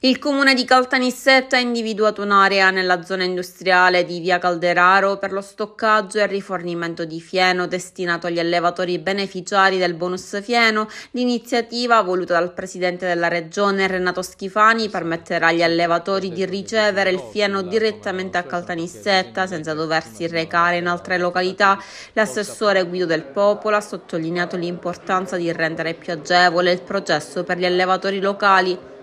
Il comune di Caltanissetta ha individuato un'area nella zona industriale di via Calderaro per lo stoccaggio e il rifornimento di fieno destinato agli allevatori beneficiari del bonus fieno. L'iniziativa voluta dal presidente della regione Renato Schifani permetterà agli allevatori di ricevere il fieno direttamente a Caltanissetta senza doversi recare in altre località. L'assessore Guido del Popolo ha sottolineato l'importanza di rendere più agevole il processo per gli allevatori locali